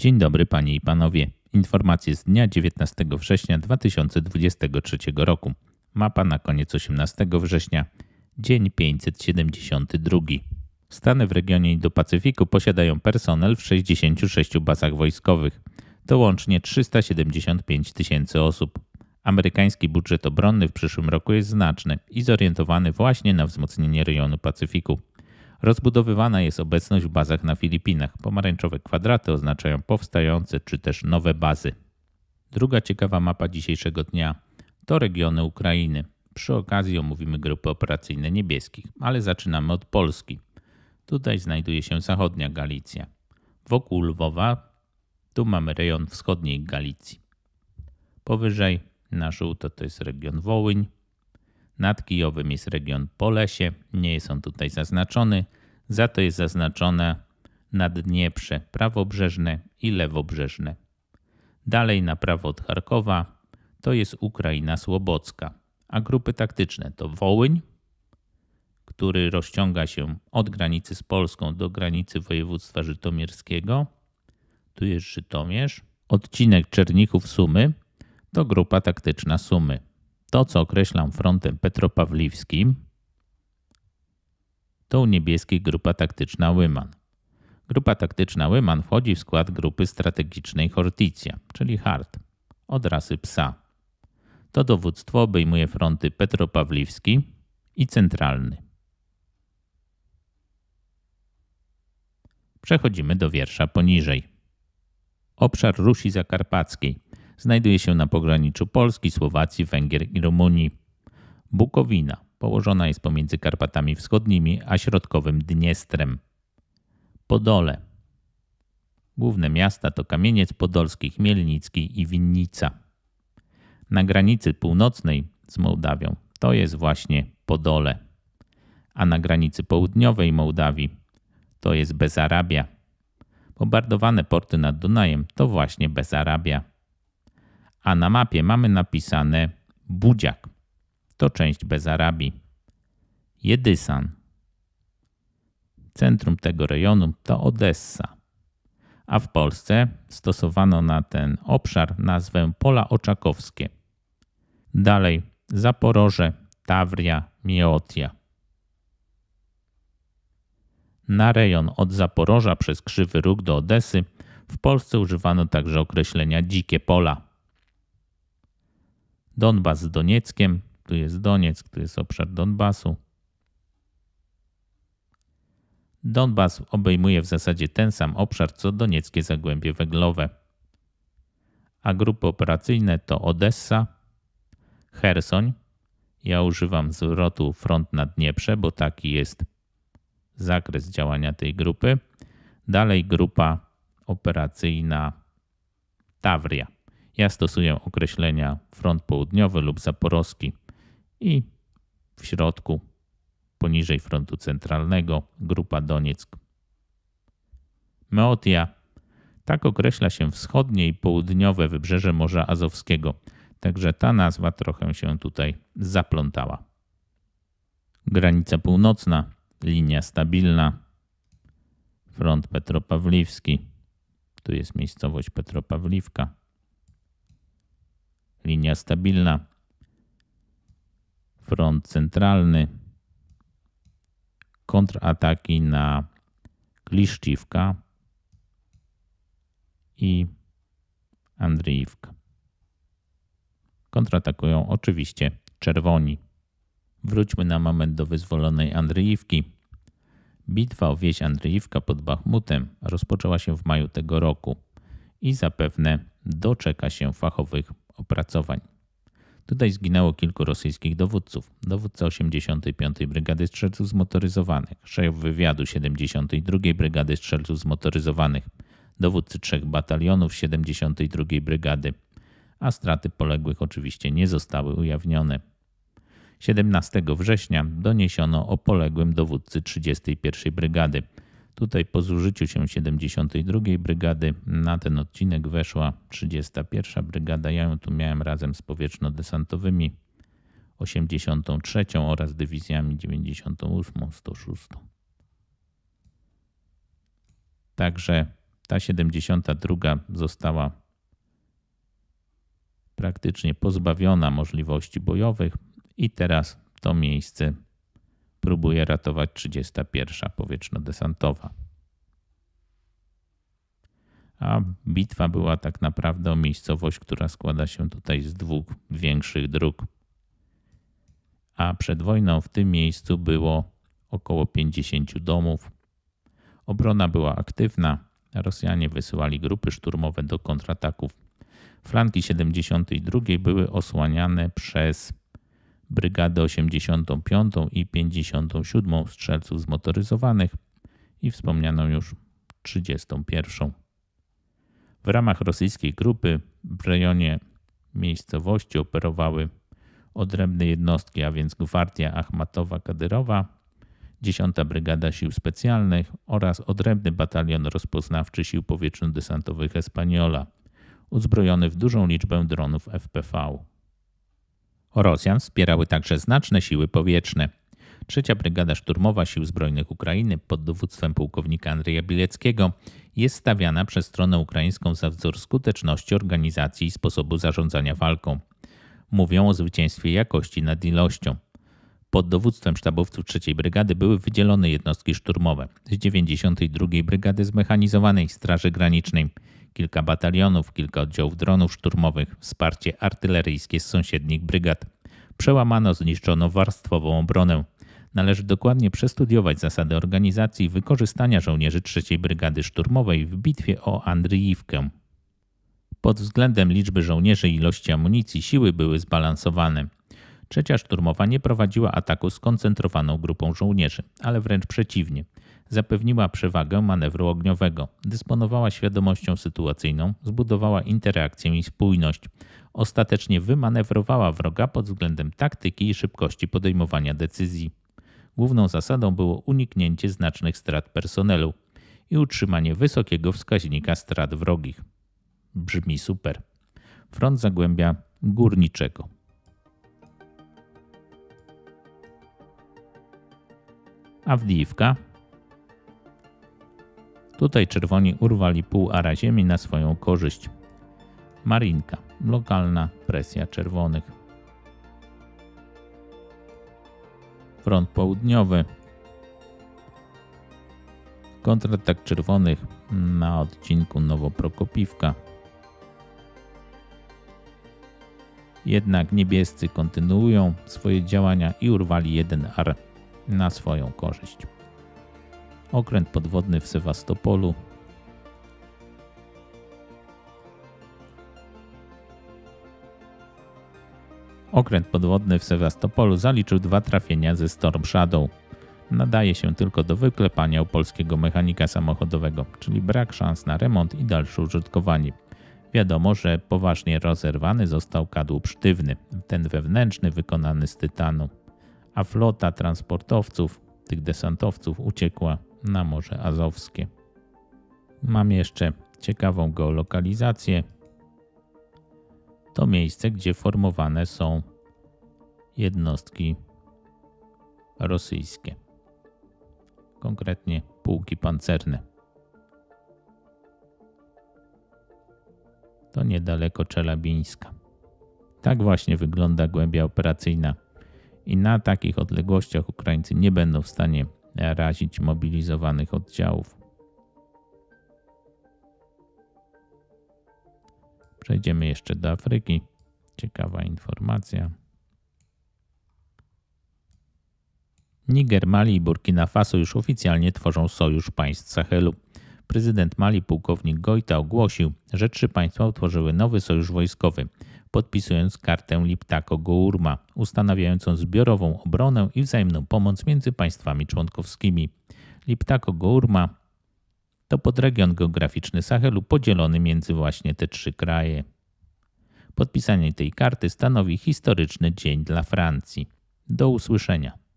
Dzień dobry Panie i Panowie. Informacje z dnia 19 września 2023 roku. Mapa na koniec 18 września. Dzień 572. Stany w regionie Indo-Pacyfiku posiadają personel w 66 bazach wojskowych. To łącznie 375 tysięcy osób. Amerykański budżet obronny w przyszłym roku jest znaczny i zorientowany właśnie na wzmocnienie rejonu Pacyfiku. Rozbudowywana jest obecność w bazach na Filipinach. Pomarańczowe kwadraty oznaczają powstające czy też nowe bazy. Druga ciekawa mapa dzisiejszego dnia to regiony Ukrainy. Przy okazji omówimy grupy operacyjne niebieskich, ale zaczynamy od Polski. Tutaj znajduje się zachodnia Galicja. Wokół Lwowa tu mamy rejon wschodniej Galicji. Powyżej na żółto to jest region Wołyń. Nad Kijowym jest region Polesie, nie jest on tutaj zaznaczony za to jest zaznaczone Dnieprze prawobrzeżne i lewobrzeżne. Dalej na prawo od Charkowa to jest Ukraina Słobocka, a grupy taktyczne to Wołyń, który rozciąga się od granicy z Polską do granicy województwa żytomierskiego. Tu jest Żytomierz. Odcinek Czerników-Sumy to grupa taktyczna Sumy. To, co określam frontem petropawliwskim, to niebieski Grupa Taktyczna Łyman. Grupa Taktyczna Łyman wchodzi w skład grupy strategicznej Horticja, czyli HART, od rasy psa. To dowództwo obejmuje fronty Petropawliwski i Centralny. Przechodzimy do wiersza poniżej. Obszar Rusi Zakarpackiej znajduje się na pograniczu Polski, Słowacji, Węgier i Rumunii. Bukowina Położona jest pomiędzy Karpatami Wschodnimi a środkowym Dniestrem. Podole. Główne miasta to Kamieniec Podolski, Chmielnicki i Winnica. Na granicy północnej z Mołdawią to jest właśnie Podole, a na granicy południowej Mołdawii to jest Bezarabia. Bombardowane porty nad Dunajem to właśnie Bezarabia. A na mapie mamy napisane Budziak to część Bezarabii. Jedysan. Centrum tego rejonu to Odessa, a w Polsce stosowano na ten obszar nazwę Pola Oczakowskie. Dalej Zaporoże, Tawria, Miotia. Na rejon od Zaporoża przez Krzywy Róg do Odesy w Polsce używano także określenia dzikie pola. Donbas z Donieckiem, tu jest Donieck, tu jest obszar Donbasu. Donbas obejmuje w zasadzie ten sam obszar co donieckie zagłębie węglowe. A grupy operacyjne to Odessa, Hersoń. Ja używam zwrotu front na Dnieprze, bo taki jest zakres działania tej grupy. Dalej grupa operacyjna Tawria. Ja stosuję określenia front południowy lub zaporowski i w środku, poniżej frontu centralnego, grupa Donieck. Meotia. Tak określa się wschodnie i południowe wybrzeże Morza Azowskiego, także ta nazwa trochę się tutaj zaplątała. Granica północna, linia stabilna, front Petropawliwski. Tu jest miejscowość Petropawliwka. Linia stabilna, front centralny, kontrataki na Kliszciwka i Andrzejewka. Kontratakują oczywiście czerwoni. Wróćmy na moment do wyzwolonej Andrzejewki. Bitwa o wieś Andrzejewka pod Bachmutem rozpoczęła się w maju tego roku i zapewne doczeka się fachowych opracowań. Tutaj zginęło kilku rosyjskich dowódców. Dowódca 85. Brygady Strzelców Zmotoryzowanych, szef wywiadu 72. Brygady Strzelców Zmotoryzowanych, dowódcy trzech batalionów 72. Brygady, a straty poległych oczywiście nie zostały ujawnione. 17 września doniesiono o poległym dowódcy 31. Brygady – Tutaj po zużyciu się 72 Brygady na ten odcinek weszła 31 Brygada. Ja ją tu miałem razem z powietrzno-desantowymi 83 oraz dywizjami 98, 106. Także ta 72 została praktycznie pozbawiona możliwości bojowych i teraz to miejsce próbuje ratować 31. powietrzno-desantowa. A bitwa była tak naprawdę o miejscowość, która składa się tutaj z dwóch większych dróg. A przed wojną w tym miejscu było około 50 domów. Obrona była aktywna. Rosjanie wysyłali grupy szturmowe do kontrataków. Flanki 72 były osłaniane przez Brygadę 85 i 57 strzelców zmotoryzowanych i wspomnianą już 31. W ramach rosyjskiej grupy w rejonie miejscowości operowały odrębne jednostki, a więc Gwardia Achmatowa-Kadyrowa, 10 Brygada Sił Specjalnych oraz odrębny batalion rozpoznawczy Sił Powietrzno-Desantowych Espaniola, uzbrojony w dużą liczbę dronów FPV. Rosjan wspierały także znaczne siły powietrzne. Trzecia Brygada Szturmowa Sił Zbrojnych Ukrainy pod dowództwem pułkownika Andrzeja Bileckiego jest stawiana przez stronę ukraińską za wzór skuteczności organizacji i sposobu zarządzania walką. Mówią o zwycięstwie jakości nad ilością. Pod dowództwem sztabowców Trzeciej Brygady były wydzielone jednostki szturmowe z 92 Brygady Zmechanizowanej Straży Granicznej – kilka batalionów, kilka oddziałów dronów szturmowych, wsparcie artyleryjskie z sąsiednich brygad. Przełamano, zniszczono warstwową obronę. Należy dokładnie przestudiować zasady organizacji i wykorzystania żołnierzy 3 Brygady Szturmowej w bitwie o Andryjówkę. Pod względem liczby żołnierzy i ilości amunicji siły były zbalansowane. Trzecia szturmowa nie prowadziła ataku skoncentrowaną grupą żołnierzy, ale wręcz przeciwnie – zapewniła przewagę manewru ogniowego. Dysponowała świadomością sytuacyjną, zbudowała interakcję i spójność. Ostatecznie wymanewrowała wroga pod względem taktyki i szybkości podejmowania decyzji. Główną zasadą było uniknięcie znacznych strat personelu i utrzymanie wysokiego wskaźnika strat wrogich. Brzmi super. Front Zagłębia Górniczego. Awdijiwka Tutaj czerwoni urwali pół ara ziemi na swoją korzyść. Marinka. Lokalna presja czerwonych. Front południowy. Kontratak czerwonych na odcinku Nowoprokopiwka. Jednak niebiescy kontynuują swoje działania i urwali jeden ar na swoją korzyść okręt podwodny w Sewastopolu. Okręt podwodny w Sewastopolu zaliczył dwa trafienia ze Storm Shadow. Nadaje się tylko do wyklepania u polskiego mechanika samochodowego, czyli brak szans na remont i dalsze użytkowanie. Wiadomo, że poważnie rozerwany został kadłub sztywny, ten wewnętrzny wykonany z tytanu, a flota transportowców, tych desantowców, uciekła na Morze Azowskie. Mam jeszcze ciekawą geolokalizację. To miejsce, gdzie formowane są jednostki rosyjskie, konkretnie pułki pancerne. To niedaleko Czelabińska. Tak właśnie wygląda głębia operacyjna i na takich odległościach Ukraińcy nie będą w stanie razić mobilizowanych oddziałów. Przejdziemy jeszcze do Afryki. Ciekawa informacja. Niger, Mali i Burkina Faso już oficjalnie tworzą sojusz państw Sahelu. Prezydent Mali, pułkownik Goita, ogłosił, że trzy państwa utworzyły nowy sojusz wojskowy podpisując kartę Liptako-Gourma, ustanawiającą zbiorową obronę i wzajemną pomoc między państwami członkowskimi. Liptako-Gourma to podregion geograficzny Sahelu podzielony między właśnie te trzy kraje. Podpisanie tej karty stanowi historyczny dzień dla Francji. Do usłyszenia.